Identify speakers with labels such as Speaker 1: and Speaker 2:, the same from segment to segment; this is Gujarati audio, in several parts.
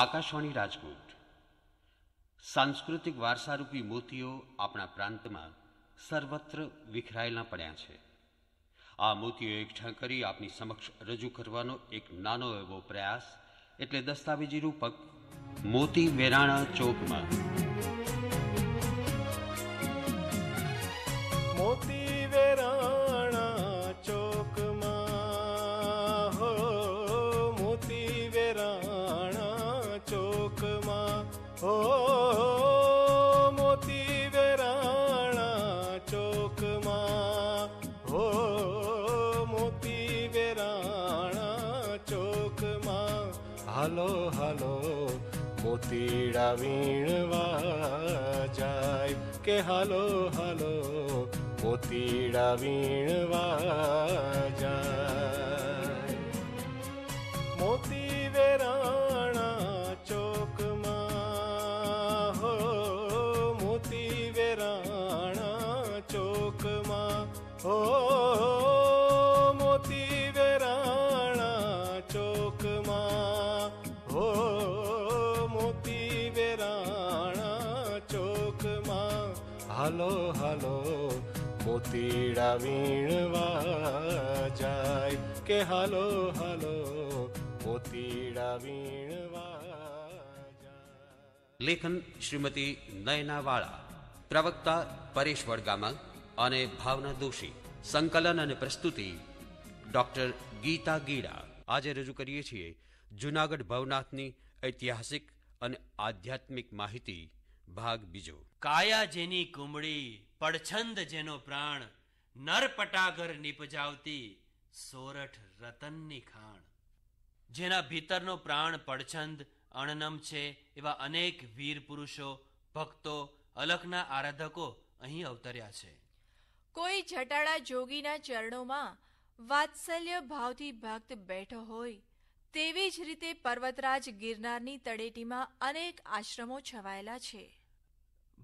Speaker 1: આકાશવાણી રાજકોટ સાંસ્કૃતિક વારસારૂપી મોતીઓ આપણા પ્રાંતમાં સર્વત્ર વિખરાયેલા પડ્યા છે આ મોતીઓ એકઠા કરી આપની સમક્ષ રજૂ કરવાનો એક નાનો એવો પ્રયાસ એટલે દસ્તાવેજી રૂપક મોતી વેરાણા ચોકમાં
Speaker 2: મોતી મારા વીણવા જાય કે હાલો હાલો મોતીડા વીણવા જાય માળા વીણવા જાય કે હાલો હાલો મોતીડા
Speaker 1: વીણવા લેખન શ્રીમતી નયનાવાળા પ્રવક્તા પરેશ વડગામા અને ભાવના દોશી સંકલન અને પ્રસ્તુતિ ડોક્ટર ગીતા ગીડા આજે રજૂ કરીએ છીએ જુનાગઢ ભવનાથની ઐતિહાસિક અને આધ્યાત્મિક માહિતી ભાગ બીજો
Speaker 3: કાયા જેની કુમળી પડછંદ જેનો પ્રાણ નરપટાગર નિપજાવતી સોરઠ રતનની ખાણ જેના ભીતરનો પ્રાણ પડછંદ અણનમ છે એવા અનેક વીર પુરુષો ભક્તો અલખના આરાધકો અહીં અવતર્યા છે
Speaker 4: કોઈ જટાળા જોગીના ચરણોમાં વાત્સલ્ય ભાવથી ભક્ત બેઠો હોય તેવી જ રીતે પર્વતરાજ ગિરનારની તળેટીમાં અનેક આશ્રમો છવાયેલા છે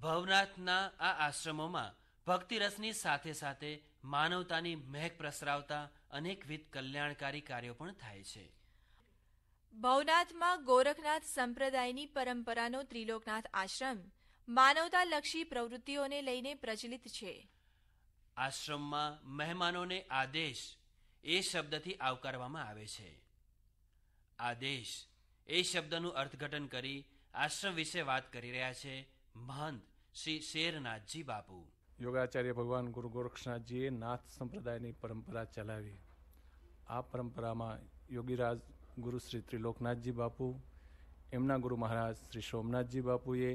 Speaker 3: ભવનાથના આ આશ્રમોમાં ભક્તિરસની સાથે સાથે માનવતાની મહેક પ્રસરાવતા અનેકવિધ કલ્યાણકારી કાર્યો પણ થાય છે
Speaker 4: ભવનાથમાં ગોરખનાથ સંપ્રદાયની પરંપરાનો ત્રિલોકનાથ આશ્રમ માનવતાલક્ષી પ્રવૃત્તિઓને લઈને પ્રચલિત છે
Speaker 3: આશ્રમમાં મહેમાનોને આદેશ એ શબ્દથી આવકારવામાં આવે છે આદેશ એ શબ્દનું અર્થઘટન કરી આશ્રમ વિશે વાત કરી રહ્યા છે મહંત શ્રી શેરનાથજી
Speaker 5: બાપુ યોગાચાર્ય ભગવાન ગુરુ ગોરક્ષનાથજીએ નાથ સંપ્રદાયની પરંપરા ચલાવી આ પરંપરામાં યોગીરાજ ગુરુ શ્રી ત્રિલોકનાથજી બાપુ એમના ગુરુ મહારાજ શ્રી સોમનાથજી બાપુએ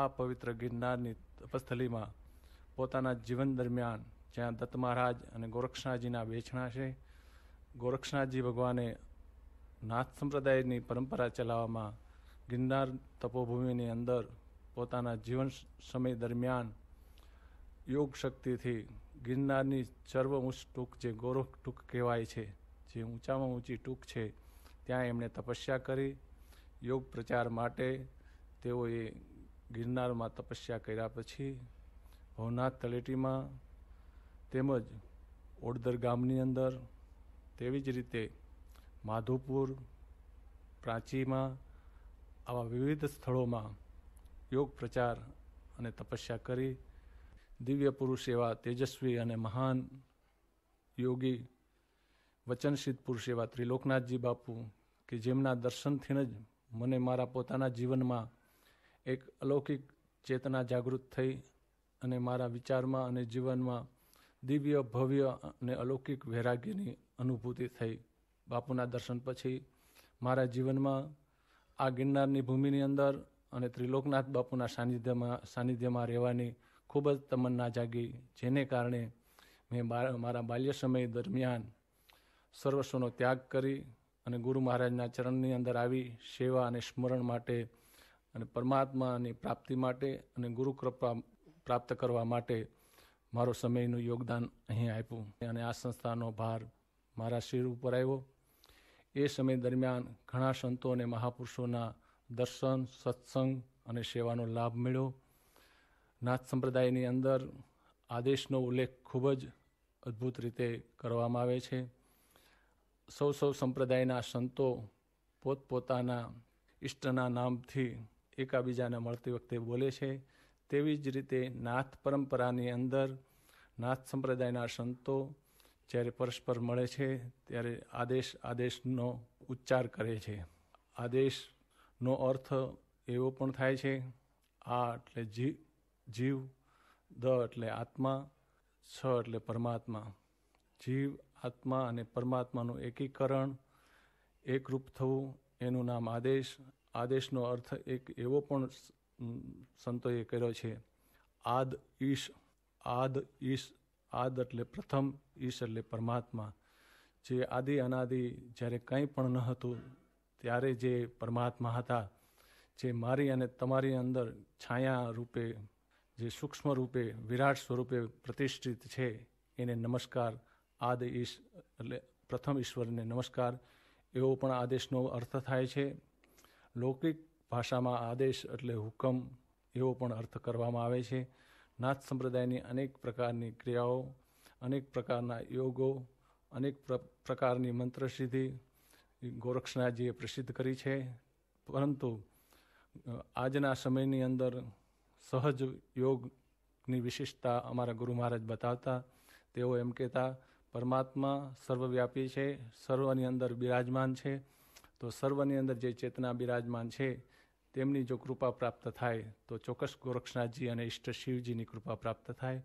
Speaker 5: આ પવિત્ર ગિરનારની તપસ્થલીમાં પોતાના જીવન દરમિયાન જ્યાં દત્ત મહારાજ અને ગોરક્ષનાથજીના વેચણા છે ગોરક્ષનાથજી ભગવાને નાથ સંપ્રદાયની પરંપરા ચલાવવામાં ગિરનાર તપોભૂમિની અંદર પોતાના જીવન સમય દરમિયાન યોગ શક્તિથી ગિરનારની સર્વ ઊંચ ટૂંક જે ગોરખ ટૂંક કહેવાય છે જે ઊંચામાં ઊંચી ટૂંક છે ત્યાં એમણે તપસ્યા કરી યોગ પ્રચાર માટે તેઓએ ગિરનારમાં તપસ્યા કર્યા પછી ભવનાથ તળેટીમાં તેમજ ઓડદર ગામની અંદર તેવી જ રીતે માધુપુર પ્રાંચીમાં આવા વિવિધ સ્થળોમાં યોગ પ્રચાર અને તપસ્યા કરી દિવ્ય પુરુષ એવા તેજસ્વી અને મહાન યોગી વચનસિદ્ધ પુરુષ એવા ત્રિલોકનાથજી બાપુ કે જેમના દર્શનથી જ મને મારા પોતાના જીવનમાં એક અલૌકિક ચેતના જાગૃત થઈ અને મારા વિચારમાં અને જીવનમાં દિવ્ય ભવ્ય અને અલૌકિક વૈરાગ્યની અનુભૂતિ થઈ બાપુના દર્શન પછી મારા જીવનમાં આ ગિરનારની ભૂમિની અંદર અને ત્રિલોકનાથ બાપુના સાનિધ્યમાં સાનિધ્યમાં રહેવાની ખૂબ જ તમન્ના જાગી જેને કારણે મેં મારા બાલ્ય સમય દરમિયાન સર્વસ્વનો ત્યાગ કરી અને ગુરુ મહારાજના ચરણની અંદર આવી સેવા અને સ્મરણ માટે અને પરમાત્માની પ્રાપ્તિ માટે અને ગુરુ પ્રાપ્ત કરવા માટે મારો સમયનું યોગદાન અહીં આપ્યું અને આ સંસ્થાનો ભાર મારા શિર ઉપર આવ્યો એ સમય દરમિયાન ઘણા સંતો અને મહાપુરુષોના દર્શન સત્સંગ અને સેવાનો લાભ મળ્યો નાથ સંપ્રદાયની અંદર આદેશનો ઉલ્લેખ ખૂબ જ અદ્ભુત રીતે કરવામાં આવે છે સૌ સૌ સંપ્રદાયના સંતો પોતપોતાના ઇષ્ટના નામથી એકાબીજાને મળતી વખતે બોલે છે તેવી જ રીતે નાથ પરંપરાની અંદર નાથ સંપ્રદાયના સંતો જ્યારે પરસ્પર મળે છે ત્યારે આદેશ આદેશનો ઉચ્ચાર કરે છે આદેશનો અર્થ એવો પણ થાય છે આ એટલે જી જીવ દ એટલે આત્મા છ એટલે પરમાત્મા જીવ આત્મા અને પરમાત્માનું એકીકરણ એકરૂપ થવું એનું નામ આદેશ આદેશનો અર્થ એક એવો પણ સંતોએ કર્યો છે આદ ઈશ આદ ઈશ આદ એટલે પ્રથમ ઈશ એટલે પરમાત્મા જે આદિ અનાદિ જ્યારે કંઈ પણ ન હતું ત્યારે જે પરમાત્મા હતા જે મારી અને તમારી અંદર છાયા રૂપે જે સૂક્ષ્મ રૂપે વિરાટ સ્વરૂપે પ્રતિષ્ઠિત છે એને નમસ્કાર આદ ઈશ એટલે પ્રથમ ઈશ્વરને નમસ્કાર એવો પણ આદેશનો અર્થ થાય છે લૌકિક ભાષામાં આદેશ એટલે હુકમ એવો પણ અર્થ કરવામાં આવે છે નાથ સંપ્રદાયની અનેક પ્રકારની ક્રિયાઓ અનેક પ્રકારના યોગો અનેક પ્રકારની મંત્રસિદ્ધિ ગોરક્ષનાથજીએ પ્રસિદ્ધ કરી છે પરંતુ આજના સમયની અંદર સહજ યોગની વિશિષ્ટતા અમારા ગુરુ મહારાજ બતાવતા તેઓ એમ કહેતા પરમાત્મા સર્વવ્યાપી છે સર્વની અંદર બિરાજમાન છે તો સર્વની અંદર જે ચેતના બિરાજમાન છે તેમની જો કૃપા પ્રાપ્ત થાય તો ચોક્કસ ગોરક્ષનાથજી અને ઈષ્ટ શિવજીની કૃપા પ્રાપ્ત થાય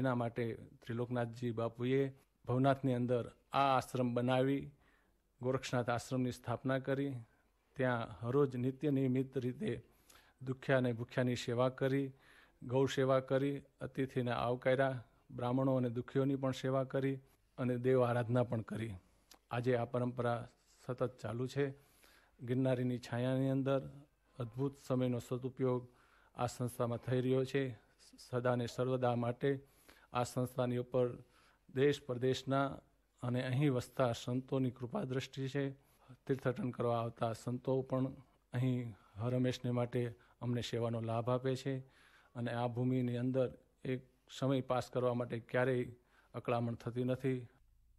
Speaker 5: એના માટે ત્રિલોકનાથજી બાપુએ ભવનાથની અંદર આ આશ્રમ બનાવી ગોરક્ષનાથ આશ્રમની સ્થાપના કરી ત્યાં હરોજ નિત્ય નિયમિત રીતે દુખ્યા અને ભૂખ્યાની સેવા કરી ગૌ સેવા કરી અતિથિને આવકાર્યા બ્રાહ્મણો અને દુઃખીઓની પણ સેવા કરી અને દેવ આરાધના પણ કરી આજે આ પરંપરા સતત ચાલુ છે ગિરનારીની છાયાની અંદર અદ્ભુત સમયનો સદુપયોગ આ સંસ્થામાં થઈ રહ્યો છે સદાને સર્વદા માટે આ સંસ્થાની ઉપર દેશ પ્રદેશના અને અહીં વસતા સંતોની કૃપા દ્રષ્ટિ છે તીર્થટન કરવા આવતા સંતો પણ અહીં હરમેશને માટે અમને સેવાનો લાભ આપે છે અને આ ભૂમિની અંદર એક સમય પાસ કરવા માટે ક્યારેય અકળામણ થતી નથી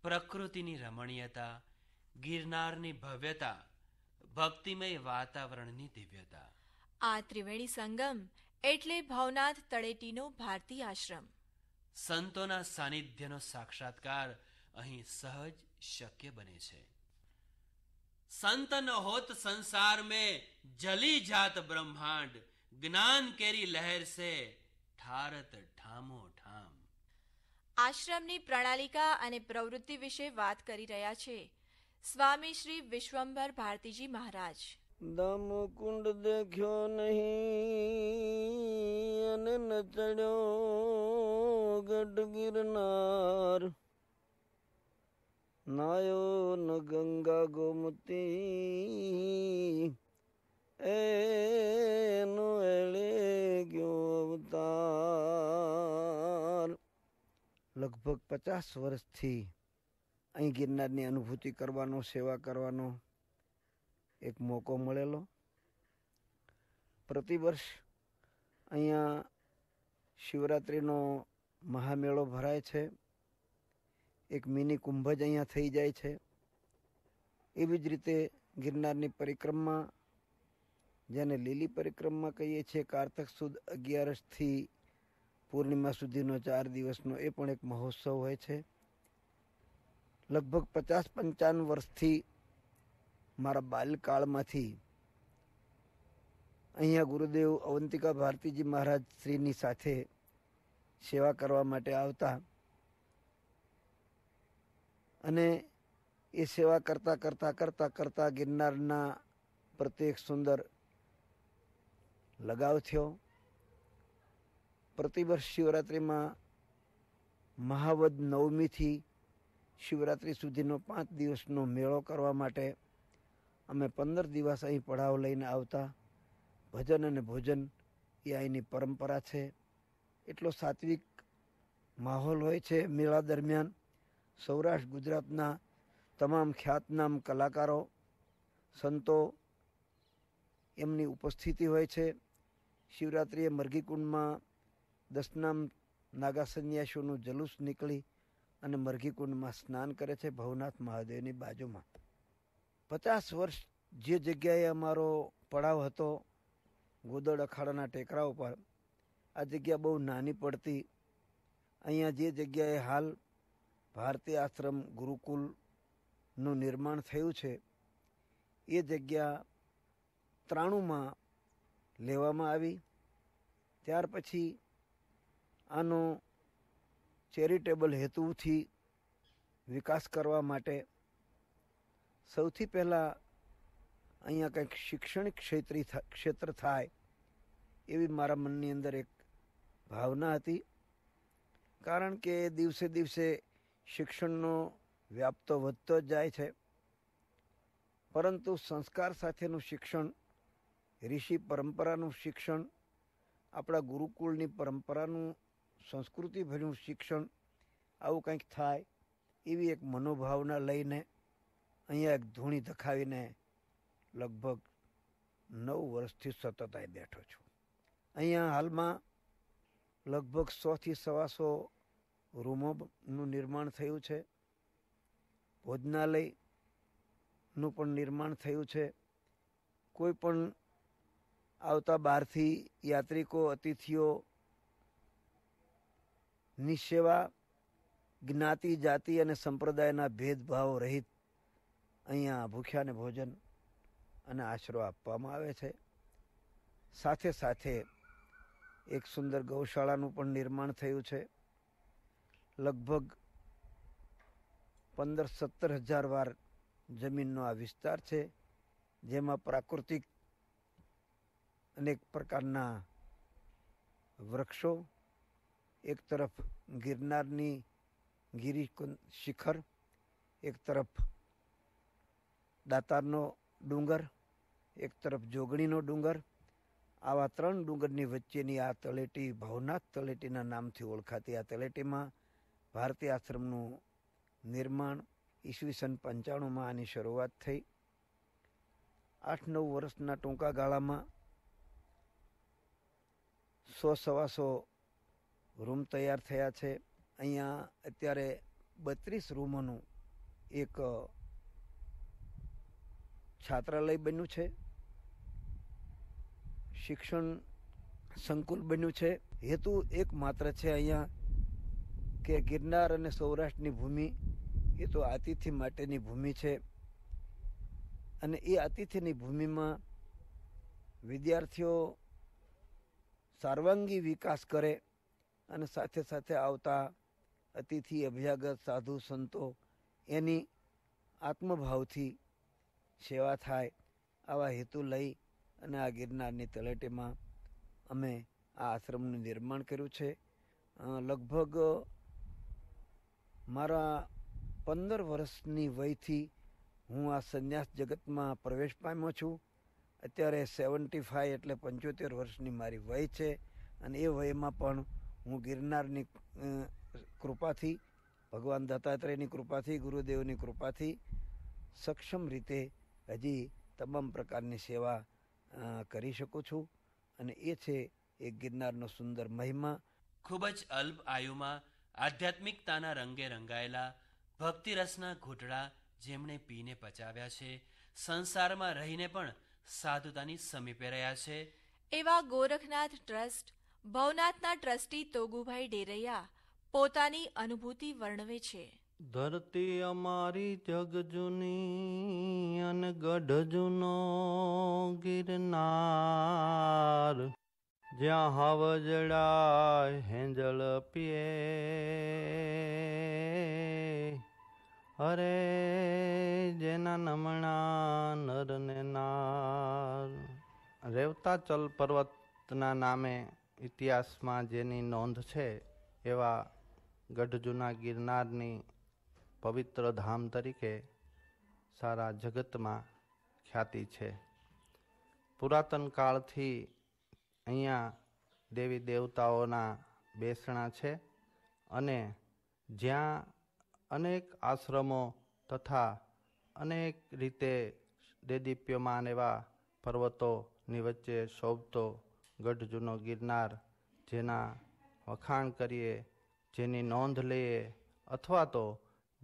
Speaker 3: પ્રકૃતિની રમણીયતા ગિરનારની ભવ્યતા ભક્તિમય વાતાવરણની દિવ્યતા
Speaker 4: આ ત્રિવેણી સંગમ એટલે ભવનાથ તળેટીનો ભારતીય આશ્રમ
Speaker 3: સંતોના સાનિધ્યનો સાક્ષાત્કાર અહીં સહજ શક્ય બને છે સંત ન હોત સંસાર में जली जात ब्रह्मांड ज्ञान केरी लहर से ઠારત ઠામો ઠામ
Speaker 4: આશ્રમની પ્રણાલિકા અને પ્રવૃત્તિ વિશે વાત કરી રહ્યા છે સ્વામી શ્રી વિશ્વંભર ભારતીજી મહારાજ
Speaker 6: દમ કુંડ દેખ્યો નહીં અને ન ચડ્યો ગઢ ગિરનાર નાયોન ગંગા ગોમતી એનો એળે ગયો અવતાર લગભગ પચાસ વર્ષથી અહીં ગિરનારની અનુભૂતિ કરવાનો સેવા કરવાનો એક મોકો મળેલો પ્રતિવર્ષ અહીંયા શિવરાત્રિનો મહામેળો ભરાય છે એક મિની કુંભ જ અહીંયા થઈ જાય છે એવી જ રીતે ગિરનારની પરિક્રમા જેને લીલી પરિક્રમા કહીએ છીએ કારતક સુદ અગિયારસથી પૂર્ણિમા સુધીનો ચાર દિવસનો એ પણ એક મહોત્સવ હોય છે લગભગ પચાસ પંચાવન વર્ષથી મારા બાલ્યકાળમાંથી અહીંયા ગુરુદેવ અવંતિકા ભારતીજી મહારાજ શ્રીની સાથે સેવા કરવા માટે આવતા અને એ સેવા કરતાં કરતાં કરતાં કરતાં ગિરનારના પ્રત્યેક સુંદર લગાવ થયો પ્રતિવર્ષ શિવરાત્રિમાં મહાવદ નવમીથી શિવરાત્રિ સુધીનો પાંચ દિવસનો મેળો કરવા માટે અમે પંદર દિવસ અહીં પડાવ લઈને આવતા ભજન અને ભોજન એ અહીંની પરંપરા છે એટલો સાત્વિક માહોલ હોય છે મેળા દરમિયાન સૌરાષ્ટ્ર ગુજરાતના તમામ ખ્યાતનામ કલાકારો સંતો એમની ઉપસ્થિતિ હોય છે શિવરાત્રિએ મરઘીકુંડમાં દસનામ નાગા સંન્યાસીઓનું જલુસ નીકળી અને મરઘીકુંડમાં સ્નાન કરે છે ભવનાથ મહાદેવની બાજુમાં પચાસ વર્ષ જે જગ્યાએ અમારો પડાવ હતો ગોદળ અખાડાના ટેકરા ઉપર આ જગ્યા બહુ નાની પડતી અહીંયા જે જગ્યાએ હાલ ભારતીય આશ્રમ ગુરુકુલનું નિર્માણ થયું છે એ જગ્યા ત્રાણુંમાં લેવામાં આવી ત્યાર પછી આનો ચેરિટેબલ હેતુથી વિકાસ કરવા માટે સૌથી પહેલાં અહીંયા કંઈક શૈક્ષણિક ક્ષેત્રી ક્ષેત્ર થાય એવી મારા મનની અંદર એક ભાવના હતી કારણ કે દિવસે દિવસે શિક્ષણનો વ્યાપતો વધતો જ જાય છે પરંતુ સંસ્કાર સાથેનું શિક્ષણ ઋષિ પરંપરાનું શિક્ષણ આપણા ગુરુકુળની પરંપરાનું સંસ્કૃતિભર્યું શિક્ષણ આવું કંઈક થાય એવી એક મનોભાવના લઈને અહીંયા એક ધૂણી ધખાવીને લગભગ નવ વર્ષથી સતત અહીં બેઠો છું અહીંયા હાલમાં લગભગ સોથી સવાસો રૂમોનું નિર્માણ થયું છે ભોજનાલયનું પણ નિર્માણ થયું છે કોઈ પણ આવતા બહારથી યાત્રિકો અતિથિઓ નિસેવા જ્ઞાતિ જાતિ અને સંપ્રદાયના ભેદભાવ રહિત અહીંયા ભૂખ્યાને ભોજન અને આશરો આપવામાં આવે છે સાથે સાથે એક સુંદર ગૌશાળાનું પણ નિર્માણ થયું છે લગભગ પંદર સત્તર હજાર વાર જમીનનો આ વિસ્તાર છે જેમાં પ્રાકૃતિક અનેક પ્રકારના વૃક્ષો એક તરફ ગિરનારની ગિરી શિખર એક તરફ દાતારનો ડુંગર એક તરફ જોગણીનો ડુંગર આવા ત્રણ ડુંગરની વચ્ચેની આ તળેટી ભાવનાથ તળેટીના નામથી ઓળખાતી આ તળેટીમાં ભારતી આશ્રમનું નિર્માણ ઈસવીસન પંચાણુંમાં આની શરૂઆત થઈ આઠ નવ વર્ષના ટૂંકા ગાળામાં સો સવાસો રૂમ તૈયાર થયા છે અહીંયા અત્યારે બત્રીસ રૂમોનું એક છાત્રાલય બન્યું છે શિક્ષણ સંકુલ બન્યું છે હેતુ એકમાત્ર છે અહીંયા કે ગિરનાર અને સૌરાષ્ટ્રની ભૂમિ એ તો આતિથ્ય માટેની ભૂમિ છે અને એ આતિથ્યની ભૂમિમાં વિદ્યાર્થીઓ સર્વાંગી વિકાસ કરે અને સાથે સાથે આવતા અતિથિ અભ્યાગત સાધુ સંતો એની આત્મભાવથી સેવા થાય આવા હેતુ લઈ અને આ ગિરનારની તલેટીમાં અમે આ આશ્રમનું નિર્માણ કર્યું છે લગભગ મારા પંદર વર્ષની વયથી હું આ સંન્યાસ જગતમાં પ્રવેશ પામ્યો છું અત્યારે સેવન્ટી ફાઈવ એટલે પંચોતેર વર્ષની મારી વય છે અને એ વયમાં પણ હું ગિરનારની કૃપાથી ભગવાન દત્તાત્રેયની કૃપાથી ગુરુદેવની કૃપાથી સક્ષમ રીતે હજી તમામ પ્રકારની સેવા કરી શકું છું અને એ છે એ ગિરનારનો સુંદર મહિમા ખૂબ જ
Speaker 3: અલ્પ આયુમાં આધ્યાત્મિકતાના રંગે રંગાયેલા ભક્તિરસના ઘૂંટડા જેમણે પીને પચાવ્યા છે સંસારમાં રહીને પણ સાધુતાની સમીપે રહ્યા છે
Speaker 4: એવા ગોરખનાથ ટ્રસ્ટ ભવનાથના ટ્રસ્ટી તોગુભાઈ ડેરૈયા પોતાની અનુભૂતિ વર્ણવે છે
Speaker 7: ધરતી અમારી જગ જૂની અનગઢ જૂનો ગિરનાર જ્યાં હાવજડા હેંજળ પીએ અરે જેના નમણા નરને નાર રેવતા પર્વતના નામે ઇતિહાસમાં જેની નોંધ છે એવા ગઢજૂના ગિરનારની પવિત્ર ધામ તરીકે સારા જગતમાં ખ્યાતિ છે પુરાતન કાળથી અહીંયા દેવી દેવતાઓના બેસણા છે અને જ્યાં અનેક આશ્રમો તથા અનેક રીતે દેદીપ્યમાન એવા પર્વતોની વચ્ચે શોભતો ગઢ જૂનો ગિરનાર જેના વખાણ કરીએ જેની નોંધ લઈએ અથવા તો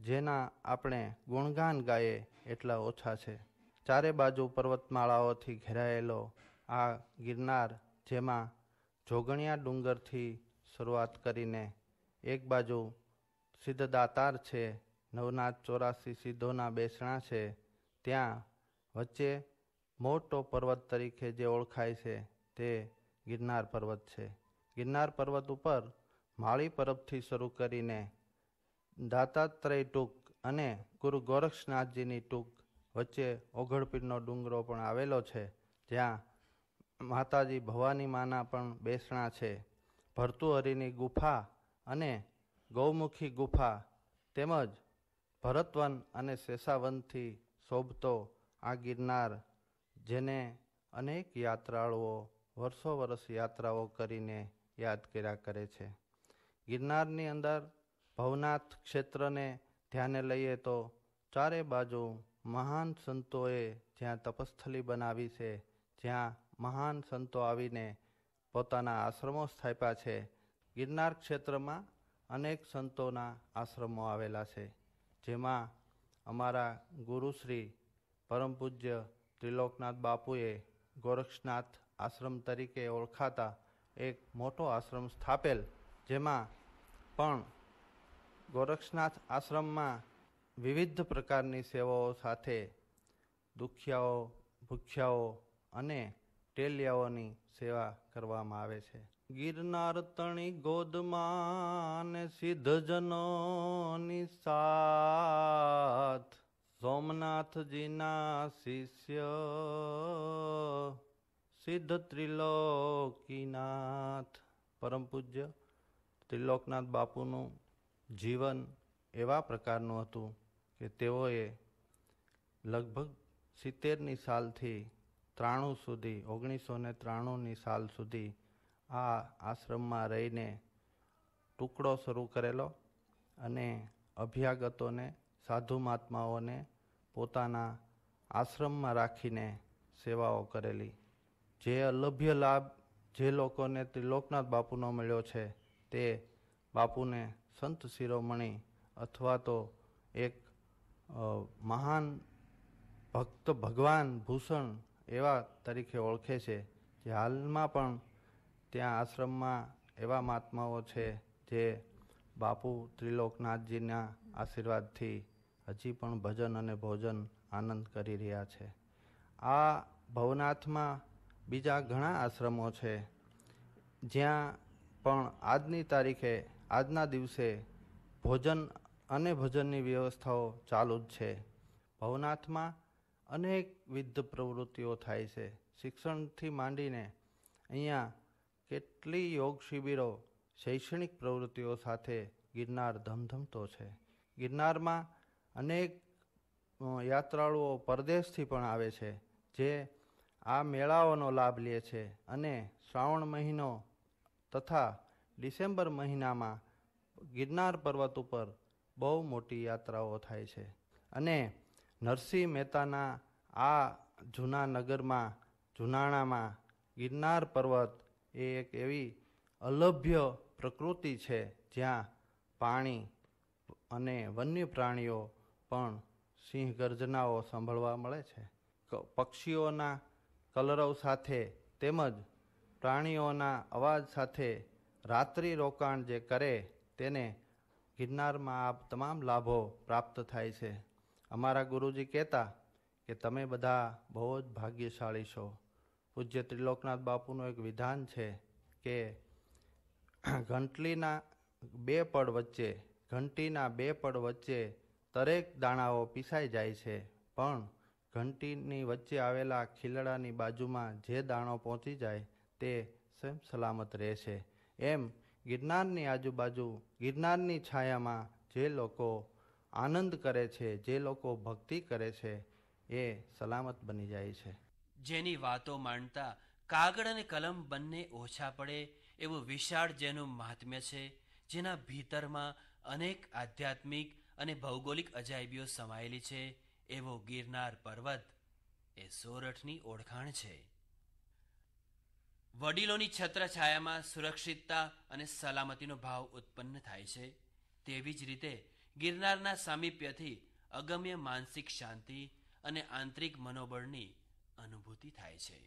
Speaker 7: જેના આપણે ગુણગાન ગાઈએ એટલા ઓછા છે ચારે બાજુ પર્વતમાળાઓથી ઘેરાયેલો આ ગિરનાર જેમાં જોગણિયા ડુંગરથી શરૂઆત કરીને એક બાજુ સિદ્ધદાતાર છે નવનાથ ચોરાસી સિદ્ધોના બેસણા છે ત્યાં વચ્ચે મોટો પર્વત તરીકે જે ઓળખાય છે તે ગિરનાર પર્વત છે ગિરનાર પર્વત ઉપર માળી પરબથી શરૂ કરીને દાતાત્રય ટૂંક અને ગુરુ ગોરક્ષનાથજીની ટૂંક વચ્ચે ઓઘડપીરનો ડુંગરો પણ આવેલો છે જ્યાં માતાજી ભવાની માના પણ બેસણા છે ભરતુહરીની ગુફા અને ગૌમુખી ગુફા તેમજ ભરતવન અને શેષાવનથી શોભતો આ ગિરનાર જેને અનેક યાત્રાળુઓ વર્ષો વર્ષ યાત્રાઓ કરીને યાદ કર્યા કરે છે ગિરનારની અંદર ભવનાથ ક્ષેત્રને ધ્યાને લઈએ તો ચારે બાજુ મહાન સંતોએ જ્યાં તપસ્થલી બનાવી છે જ્યાં મહાન સંતો આવીને પોતાના આશ્રમો સ્થાપ્યા છે ગિરનાર ક્ષેત્રમાં અનેક સંતોના આશ્રમો આવેલા છે જેમાં અમારા ગુરુશ્રી પરમ પૂજ્ય ત્રિલોકનાથ બાપુએ ગોરક્ષનાથ આશ્રમ તરીકે ઓળખાતા એક મોટો આશ્રમ સ્થાપેલ જેમાં પણ ગોરક્ષનાથ આશ્રમમાં વિવિધ પ્રકારની સેવાઓ સાથે દુખિયાઓ ભૂખ્યાઓ અને ટેલિયાઓની સેવા કરવામાં આવે છે ગિરનાર તણી ગોદમાં સિદ્ધજનોની સાથ સોમનાથજીના શિષ્ય સિદ્ધ ત્રિલોકીનાથ પરમ પૂજ્ય ત્રિલોકનાથ બાપુનું જીવન એવા પ્રકારનું હતું કે તેઓએ લગભગ સિત્તેરની સાલથી ત્રાણું સુધી ઓગણીસો ને ત્રાણુંની સાલ સુધી આ આશ્રમમાં રહીને ટુકડો શરૂ કરેલો અને અભ્યાગતોને સાધુ મહાત્માઓને પોતાના આશ્રમમાં રાખીને સેવાઓ કરેલી જે અલભ્ય લાભ જે લોકોને ત્રિલોકનાથ બાપુનો મળ્યો છે તે બાપુને સંત શિરોમણી અથવા તો એક મહાન ભક્ત ભગવાન ભૂષણ એવા તરીકે ઓળખે છે જે હાલમાં પણ ત્યાં આશ્રમમાં એવા મહાત્માઓ છે જે બાપુ ત્રિલોકનાથજીના આશીર્વાદથી હજી પણ ભજન અને ભોજન આનંદ કરી રહ્યા છે આ ભવનાથમાં બીજા ઘણા આશ્રમો છે જ્યાં પણ આજની તારીખે આજના દિવસે ભોજન અને ભજનની વ્યવસ્થાઓ ચાલુ જ છે ભવનાથમાં અનેકવિધ પ્રવૃત્તિઓ થાય છે શિક્ષણથી માંડીને અહીંયા કેટલી યોગ શિબિરો શૈક્ષણિક પ્રવૃત્તિઓ સાથે ગિરનાર ધમધમતો છે ગિરનારમાં અનેક યાત્રાળુઓ પરદેશથી પણ આવે છે જે આ મેળાઓનો લાભ લે છે અને શ્રાવણ મહિનો તથા ડિસેમ્બર મહિનામાં ગિરનાર પર્વત ઉપર બહુ મોટી યાત્રાઓ થાય છે અને નરસિંહ મહેતાના આ જૂના નગરમાં જુનાણામાં ગિરનાર પર્વત એ એક એવી અલભ્ય પ્રકૃતિ છે જ્યાં પાણી અને વન્ય પ્રાણીઓ પણ સિંહ ગર્જનાઓ સાંભળવા મળે છે પક્ષીઓના કલરવ સાથે તેમજ પ્રાણીઓના અવાજ સાથે રાત્રિ રોકાણ જે કરે તેને ગિરનારમાં આ તમામ લાભો પ્રાપ્ત થાય છે અમારા ગુરુજી કહેતા કે તમે બધા બહુ જ ભાગ્યશાળી છો પૂજ્ય ત્રિલોકનાથ બાપુનું એક વિધાન છે કે ઘંટલીના બે પડ વચ્ચે ઘંટીના બે પડ વચ્ચે દરેક દાણાઓ પીસાઈ જાય છે પણ ઘંટીની વચ્ચે આવેલા ખીલડાની બાજુમાં જે દાણો પહોંચી જાય તે સ્વયં સલામત રહેશે એમ ગિરનારની આજુબાજુ ગિરનારની છાયામાં જે લોકો આનંદ કરે છે જે લોકો ભક્તિ કરે છે એ સલામત બની જાય છે
Speaker 3: જેની વાતો માણતા કાગળ અને કલમ બંને ઓછા પડે એવું વિશાળ જેનું મહાત્મ્ય છે જેના ભીતરમાં અનેક આધ્યાત્મિક અને ભૌગોલિક અજાયબીઓ સમાયેલી છે એવો ગિરનાર પર્વત એ સોરઠની ઓળખાણ છે વડીલોની છત્રછાયામાં સુરક્ષિતતા અને સલામતીનો ભાવ ઉત્પન્ન થાય છે તેવી જ રીતે ગિરનારના સામીપ્યથી અગમ્ય માનસિક શાંતિ અને આંતરિક મનોબળની અનુભૂતિ થાય છે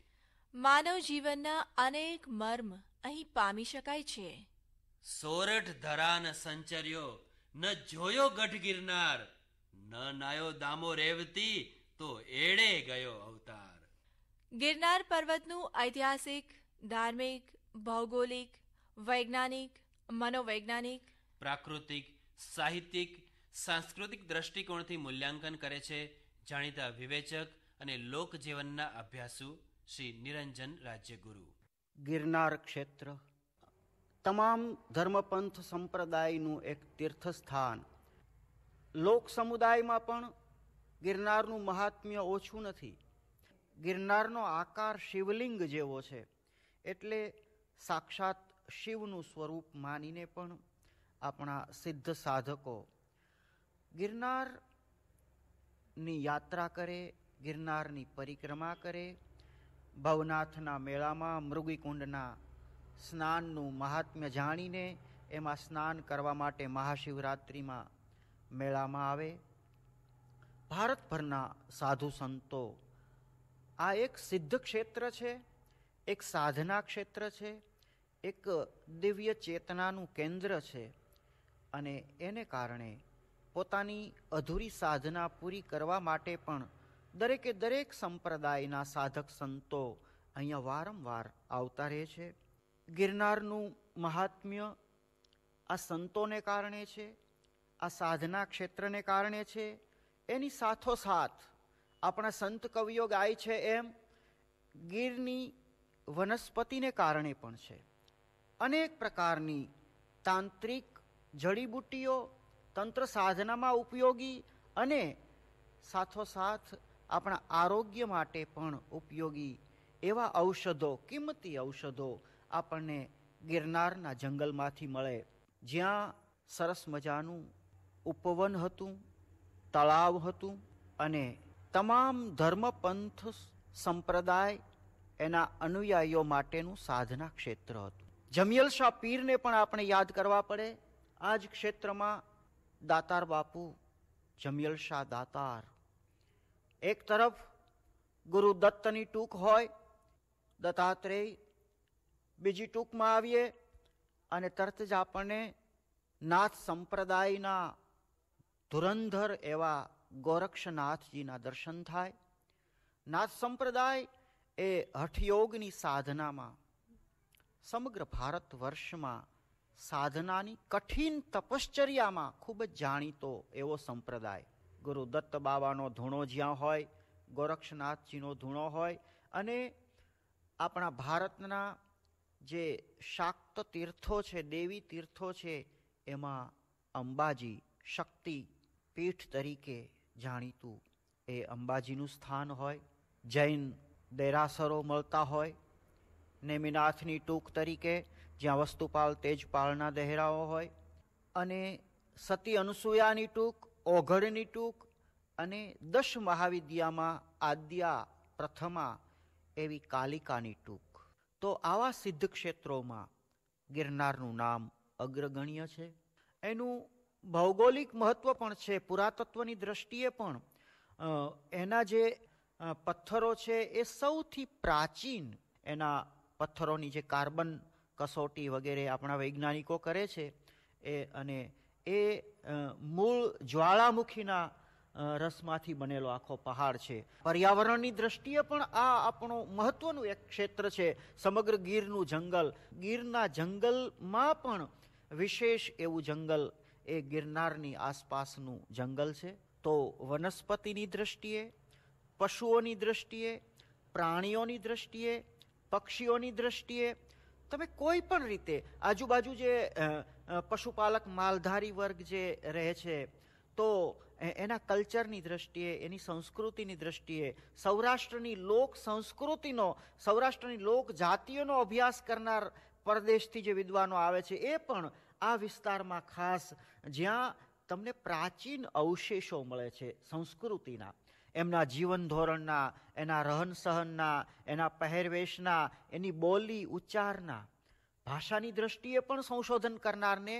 Speaker 4: માનવ જીવનના અનેક મર્મ અહીં પામી શકાય છે
Speaker 3: સોરઠ ધરા સંચર્યો ન જોયો ગઢ ગિરનાર ન નાયો દામો રેવતી તો એડે ગયો અવતાર
Speaker 4: ગિરનાર પર્વતનું ઐતિહાસિક ધાર્મિક ભૌગોલિક વૈજ્ઞાનિક મનોવૈજ્ઞાનિક
Speaker 3: પ્રાકૃતિક સાહિત્યિક સાંસ્કૃતિક દ્રષ્ટિકોણથી મૂલ્યાંકન કરે છે જાણીતા વિવેચક અને લોકજીવનના અભ્યાસુ શ્રી નિરંજન
Speaker 8: રાજ્યગુરુ ગિરનાર ક્ષેત્ર તમામ ધર્મપંથ સંપ્રદાયનું એક તીર્થસ્થાન લોક સમુદાયમાં પણ ગિરનારનું મહાત્મ્ય ઓછું નથી ગિરનારનો આકાર શિવલિંગ જેવો છે એટલે સાક્ષાત શિવનું સ્વરૂપ માનીને પણ આપણા સિદ્ધ સાધકો ગિરનારની યાત્રા કરે ગિરનારની પરિક્રમા કરે ભવનાથના મેળામાં મૃગીકુંડના સ્નાનનું મહાત્મ્ય જાણીને એમાં સ્નાન કરવા માટે મહાશિવરાત્રિમાં મેળામાં આવે ભારતભરના સાધુ સંતો આ એક સિદ્ધ ક્ષેત્ર છે એક સાધના ક્ષેત્ર છે એક દિવ્ય ચેતનાનું કેન્દ્ર છે અને એને કારણે પોતાની અધૂરી સાધના પૂરી કરવા માટે પણ દરેકે દરેક સંપ્રદાયના સાધક સંતો અહીંયા વારંવાર આવતા રહે છે ગિરનારનું મહાત્મ્ય આ સંતોને કારણે છે આ સાધના ક્ષેત્રને કારણે છે એની સાથોસાથ આપણા સંત કવિઓ ગાય છે એમ ગીરની વનસ્પતિને કારણે પણ છે અનેક પ્રકારની તાંત્રિક જડીબુટ્ટીઓ તંત્ર સાધનામાં ઉપયોગી અને સાથોસાથ આપણા આરોગ્ય માટે પણ ઉપયોગી એવા ઔષધો કિંમતી ઔષધો આપણને ગિરનારના જંગલમાંથી મળે જ્યાં સરસ મજાનું ઉપવન હતું તળાવ હતું અને તમામ ધર્મપંથ સંપ્રદાય એના અનુયાયીઓ માટેનું સાધના ક્ષેત્ર હતું જમિયલ શાહ પીરને પણ આપણે યાદ કરવા પડે આ જ ક્ષેત્રમાં દાતાર બાપુ જમિયલ શાહ દાતાર એક તરફ ગુરુ દત્તની ટૂંક હોય દત્તાત્રેય બીજી ટૂંકમાં આવીએ અને તરત જ આપણને નાથ સંપ્રદાયના ધુરંધર એવા ગોરક્ષનાથજીના દર્શન થાય નાથ સંપ્રદાય એ હઠયોગની સાધનામાં સમગ્ર ભારત વર્ષમાં સાધનાની કઠિન તપશ્ચર્યામાં ખૂબ જ જાણીતો એવો સંપ્રદાય ગુરુ દત્ત બાબાનો ધૂણો જ્યાં હોય ગોરક્ષનાથજીનો ધૂણો હોય અને આપણા ભારતના જે શાક્ત તીર્થો છે દેવી તીર્થો છે એમાં અંબાજી શક્તિ પીઠ તરીકે જાણીતું એ અંબાજીનું સ્થાન હોય જૈન દેરાસરો મળતા હોય નેમિનાથની ટૂંક તરીકે જ્યાં વસ્તુપાલ તેજપાલના દહેરાઓ હોય અને સતી અનુસૂયાની ટૂંક ઓઘડની ટૂંક અને દશ મહાવિદ્યામાં આદ્યા પ્રથમા એવી કાલિકાની ટૂંક તો આવા સિદ્ધ ક્ષેત્રોમાં ગિરનારનું નામ અગ્રગણ્ય છે એનું ભૌગોલિક મહત્વ પણ છે પુરાતત્વની દ્રષ્ટિએ પણ એના જે પથ્થરો છે એ સૌથી પ્રાચીન એના પથ્થરોની જે કાર્બન કસોટી વગેરે આપણા વૈજ્ઞાનિકો કરે છે એ અને એ મૂળ જ્વાળામુખીના રસમાંથી બનેલો આખો પહાડ છે પર્યાવરણની દ્રષ્ટિએ પણ આ આપણો મહત્વનું એક ક્ષેત્ર છે સમગ્ર ગીરનું જંગલ ગીરના જંગલમાં પણ વિશેષ એવું જંગલ એ ગિરનારની આસપાસનું જંગલ છે તો વનસ્પતિની દ્રષ્ટિએ પશુઓની દ્રષ્ટિએ પ્રાણીઓની દ્રષ્ટિએ પક્ષીઓની દ્રષ્ટિએ તમે કોઈ પણ રીતે આજુબાજુ જે પશુપાલક માલધારી વર્ગ જે રહે છે તો એના કલ્ચરની દ્રષ્ટિએ એની સંસ્કૃતિની દ્રષ્ટિએ સૌરાષ્ટ્રની લોક સંસ્કૃતિનો સૌરાષ્ટ્રની લોક જાતિઓનો અભ્યાસ કરનાર પરદેશથી જે વિદ્વાનો આવે છે એ પણ આ વિસ્તારમાં ખાસ જ્યાં તમને પ્રાચીન અવશેષો મળે છે સંસ્કૃતિના એમના જીવન ધોરણના એના રહન સહનના એના પહેરવેશના એની બોલી ઉચ્ચારના ભાષાની દ્રષ્ટિએ પણ સંશોધન કરનારને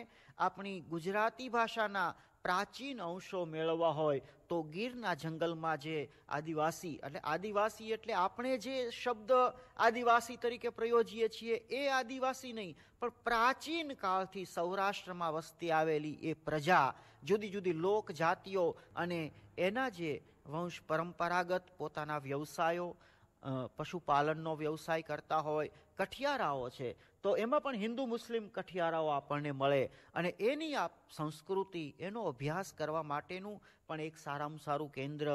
Speaker 8: આપણી ગુજરાતી ભાષાના પ્રાચીન અંશો મેળવવા હોય તો ગીરના જંગલમાં જે આદિવાસી એટલે આદિવાસી એટલે આપણે જે શબ્દ આદિવાસી તરીકે પ્રયોજીએ છીએ એ આદિવાસી નહીં પણ પ્રાચીન કાળથી સૌરાષ્ટ્રમાં વસતી આવેલી એ પ્રજા જુદી જુદી લોક જાતિઓ અને એના જે વંશ પરંપરાગત પોતાના વ્યવસાયો પશુપાલનનો વ્યવસાય કરતા હોય કઠિયારાઓ છે તો એમાં પણ હિન્દુ મુસ્લિમ કઠિયારાઓ આપણને મળે અને એની આ સંસ્કૃતિ એનો અભ્યાસ કરવા માટેનું પણ એક સારામાં સારું કેન્દ્ર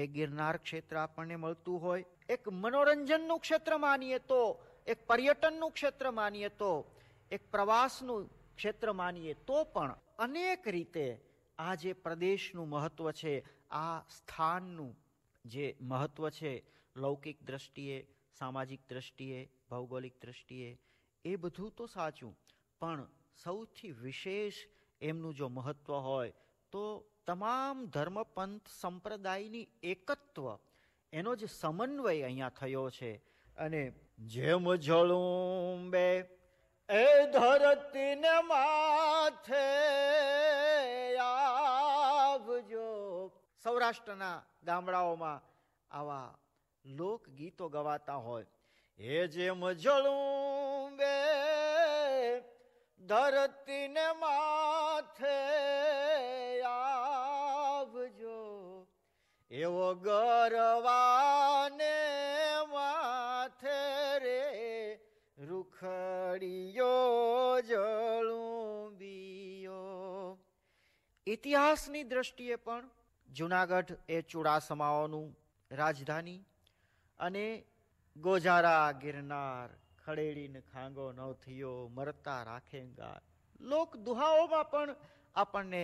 Speaker 8: એ ગિરનાર ક્ષેત્ર આપણને મળતું હોય એક મનોરંજનનું ક્ષેત્ર માનીએ તો એક પર્યટનનું ક્ષેત્ર માનીએ તો એક પ્રવાસનું ક્ષેત્ર માનીએ તો પણ અનેક રીતે આ જે પ્રદેશનું મહત્વ છે આ સ્થાનનું જે મહત્ત્વ છે લૌકિક દ્રષ્ટિએ સામાજિક દ્રષ્ટિએ ભૌગોલિક દ્રષ્ટિએ એ બધું તો સાચું પણ સૌથી વિશેષ એમનું જો મહત્ત્વ હોય તો તમામ ધર્મપંથ સંપ્રદાયની એકત્વ એનો જે સમન્વય અહીંયા થયો છે અને જેમ જળુંબે એ ધરતીને માથે આ સૌરાષ્ટ્રના ગામડાઓમાં આવા લોકગીતો ગવાતા હોય એ જેમ જળુંબે ધરતીને માથે આવજો એવો ગરવાને માથે રે રૂખડીયો જળુંબીયો ઇતિહાસની દ્રષ્ટિએ પણ જૂનાગઢ એ ચુડાસમાઓનું રાજધાની અને ગોજારા ગિરનાર ખડેડીને ખાંગો ન થયો મરતા રાખેંગા લોક દુહાઓમાં પણ આપણને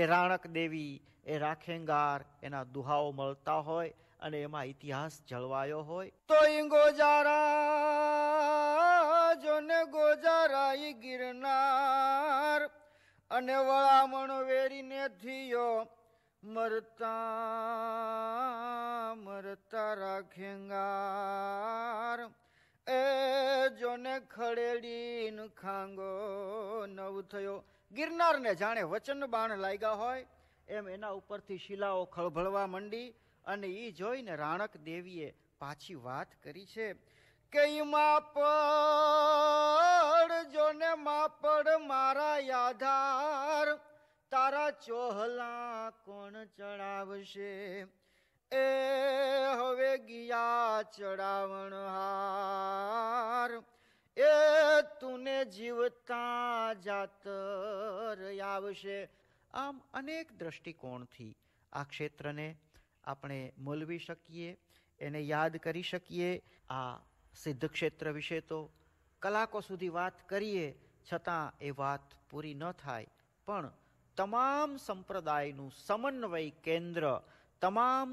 Speaker 8: એ રાણક દેવી એ રાખેંગાર એના દુહાઓ મળતા હોય અને એમાં ઇતિહાસ જળવાયો હોય તો ગોજારા જોને ગોજારા ગિરનાર અને વળામણ વેરીને થયો મરતા મરતા રાખેંગાર એ જોને ખડેડીન ખાંગો નવ થયો ગિરનારને જાણે વચન બાણ લાગ્યા હોય એમ એના ઉપરથી શિલાઓ ખળભળવા માંડી અને એ જોઈને રાણક દેવીએ પાછી વાત કરી છે કે માપડ જોને માપડ મારા યાધાર તારા ચોહલા કોણ ચડાવશે એ હવે ગયા ચડાવણ હાર એ તુને જીવતા જાતર આવશે આમ અનેક દ્રષ્ટિકોણથી આ ક્ષેત્રને આપણે મોલવી શકીએ એને યાદ કરી શકીએ આ સિદ્ધ ક્ષેત્ર વિશે તો કલાકો સુધી વાત કરીએ છતાં એ વાત પૂરી ન થાય પણ તમામ સંપ્રદાયનું સમન્વય કેન્દ્ર તમામ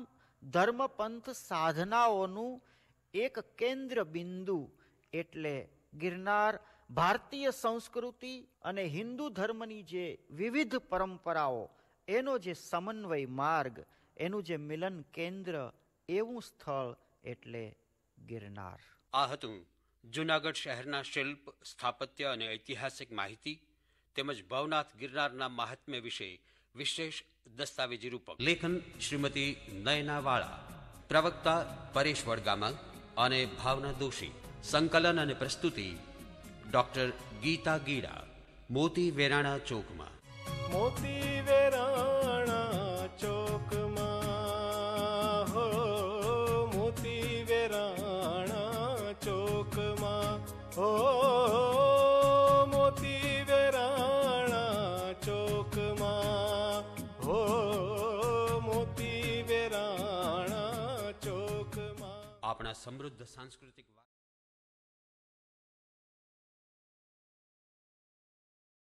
Speaker 8: ધર્મપંથ સાધનાઓનું એક કેન્દ્ર બિંદુ એટલે ગિરનાર ભારતીય સંસ્કૃતિ અને હિન્દુ ધર્મની જે વિવિધ પરંપરાઓ એનો જે સમન્વય માર્ગ એનું જે મિલન કેન્દ્ર એવું સ્થળ એટલે ગિરનાર
Speaker 1: આ હતું જુનાગઢ શહેરના શિલ્પ સ્થાપત્ય અને ઐતિહાસિક માહિતી તેમજ ભવનાથ ગિરનારના મહાત્મ્ય વિશે વિશેષ દસ્તાવેજી રૂપક લેખન શ્રીમતી નયના વાળા પ્રવક્તા પરેશ વડગામા અને ભાવના દોશી સંકલન અને પ્રસ્તુતિ ડોક્ટર ગીતા ગીરા મોતી વેરાણા ચોકમાં
Speaker 2: મોતી
Speaker 1: સમૃદ્ધ સાંસ્કૃતિક